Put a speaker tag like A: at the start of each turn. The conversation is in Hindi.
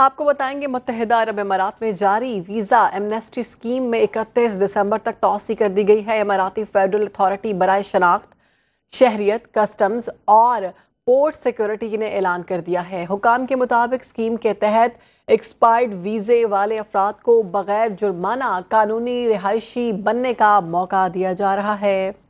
A: आपको बताएंगे मुतहदा अरब इमारात में जारी वीज़ा एमनेस्टी स्कीम में इकतीस दिसंबर तक तोसी कर दी गई है अमाराती फेडरल अथॉरिटी बरए शनाख्त शहरीत कस्टम्स और पोर्ट सिक्योरिटी ने ऐलान कर दिया है हुकाम के मुताबिक स्कीम के तहत एक्सपायर्ड वीज़े वाले अफराद को बग़ैर जुर्माना कानूनी रिहायशी बनने का मौका दिया जा रहा है